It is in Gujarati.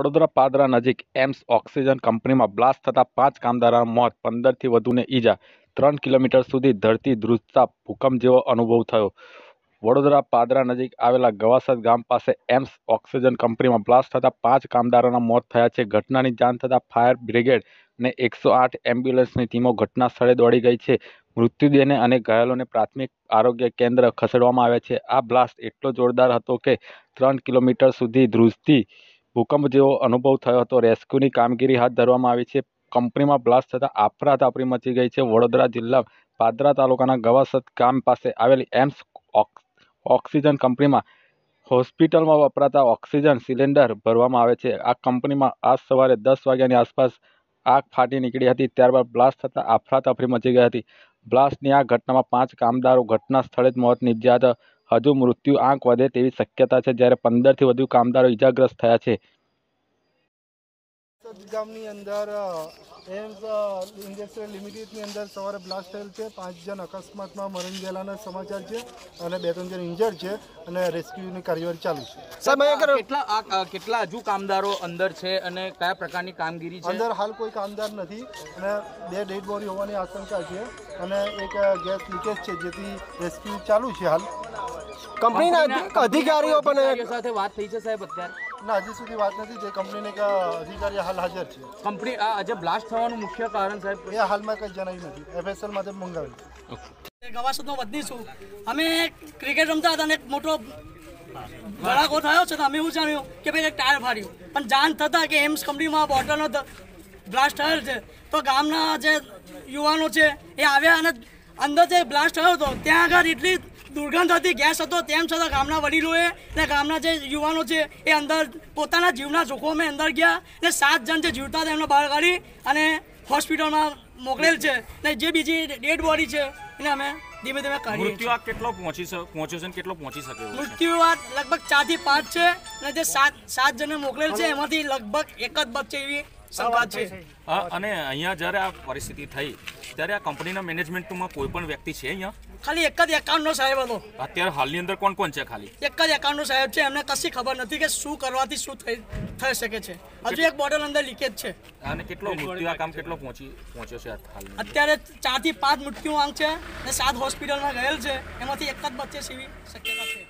વડોદરા પાદરા નજીક એમ્સ ઓક્સિજન કંપનીમાં બ્લાસ્ટ થતાં પાંચ કામદારોના મોત પંદરથી વધુને ઈજા ત્રણ કિલોમીટર સુધી ધરતી ધ્રુજતા ભૂકંપ જેવો અનુભવ થયો વડોદરા પાદરા નજીક આવેલા ગવાસદ ગામ પાસે એમ્સ ઓક્સિજન કંપનીમાં બ્લાસ્ટ થતાં પાંચ કામદારોના મોત થયા છે ઘટનાની જાણ થતાં ફાયર બ્રિગેડ ને એકસો આઠ એમ્બ્યુલન્સની ટીમો ઘટના સ્થળે દોડી ગઈ છે મૃત્યુદેહને અને ઘાયલોને પ્રાથમિક આરોગ્ય કેન્દ્ર ખસેડવામાં આવ્યા છે આ બ્લાસ્ટ એટલો જોરદાર હતો કે ત્રણ કિલોમીટર સુધી ધ્રુજતી ભૂકંપ જેવો અનુભવ થયો હતો રેસ્ક્યુની કામગીરી હાથ ધરવામાં આવી છે કંપનીમાં બ્લાસ્ટ થતાં આફરાતફરી મચી ગઈ છે વડોદરા જિલ્લા પાદરા તાલુકાના ગવાસદ ગામ પાસે આવેલી એમ્સ ઓક્સિજન કંપનીમાં હોસ્પિટલમાં વપરાતા ઓક્સિજન સિલિન્ડર ભરવામાં આવે છે આ કંપનીમાં આજ સવારે દસ વાગ્યાની આસપાસ આગ ફાટી નીકળી હતી ત્યારબાદ બ્લાસ્ટ થતાં આફરાતફરી મચી ગઈ હતી બ્લાસ્ટની આ ઘટનામાં પાંચ કામદારો ઘટના સ્થળે જ મોત નીપજ્યા હતા હજુ મૃત્યુ આંક વધે તેવી શક્યતા છે જ્યારે પંદરથી વધુ કામદારો ઇજાગ્રસ્ત થયા છે ગામની અંદર એમ્સ ઇન્ડસ્ટ્રીયલ લિમિટેડની અંદર સવારે બ્લાસ્ટ થયેલ છે પાંચ જણ અકસ્માતમાં મરણ ગયેલાના સમાચાર છે અને બે ત્રણ જણ ઇન્જર્ડ છે અને રેસ્ક્યુની કાર્યવાહી ચાલુ છે સાહેબ કેટલા કેટલા હજુ કામદારો અંદર છે અને કયા પ્રકારની કામગીરી છે અંદર હાલ કોઈ કામદાર નથી અને બે ડેડ બોડી હોવાની આશંકા છે અને એક ગેસ લીકેજ છે જેથી રેસ્ક્યુ ચાલુ છે હાલ કંપનીના અધિકારીઓ પણ સાથે વાત થઈ છે સાહેબ અત્યારે ના હજી સુધી વાત નથી જે કંપનીને કે અધિકારી હાલ હાજર છે કંપની આજે બ્લાસ્ટ થવાનું મુખ્ય કારણ સાહેબ એ હાલમાં કંઈ જણાવ્યું નથી એફએસએલ માટે મંગાવ્યું ગવાસદનો વધની છું અમે ક્રિકેટ રમતા હતા અને એક મોટો ધડાકો થયો છે તો અમે એવું જાણ્યું કે ભાઈ એક ટાયર ફાડ્યું પણ જાણ થતા કે એમ્સ કંપનીમાં બોટલનો બ્લાસ્ટ થયેલ છે તો ગામના જે યુવાનો છે એ આવ્યા અને અંદર જે બ્લાસ્ટ થયો હતો ત્યાં આગળ એટલી દુર્ગંધ હતી ગેસ હતો તેમ છતાં ગામના વડીલોએ ને ગામના જે યુવાનો છે એ અંદર પોતાના જીવના જોખમે અંદર ગયા ને સાત જણ જે જીવતા હતા એમને બહાર કાઢી અને હોસ્પિટલમાં મોકલેલ છે ને જે બીજી ડેડ બોડી છે એને અમે ધીમે ધીમે કાઢીએ મૃત્યુ આંક કેટલો પહોંચી પહોંચ્યો છે કેટલો પહોંચી શકે મૃત્યુ આંક લગભગ ચારથી પાંચ છે અને જે સાત સાત જણને મોકલેલ છે એમાંથી લગભગ એક જ બચ્ચે એવી અને અહીંયા જ્યારે આ પરિસ્થિતિ થઈ ત્યારે આ કંપનીના માં કોઈ પણ વ્યક્તિ છે અહીંયા ખાલી એક જ એકાઉન્ટનો સાહેબ હતો અત્યારે હાલની અંદર કોણ કોણ છે ખાલી એક જ એકાઉન્ટનો સાહેબ છે એમને કશી ખબર નથી કે શું કરવાથી શું થઈ થઈ શકે છે હજુ એક બોટલ અંદર લીકેજ છે અને કેટલો મૃત્યુ આ કામ કેટલો પહોંચી પહોંચ્યો છે અત્યારે ચાર થી પાંચ મૃત્યુ આંક છે અને સાત હોસ્પિટલમાં ગયેલ છે એમાંથી એક જ બચ્ચે સીવી શક્યતા છે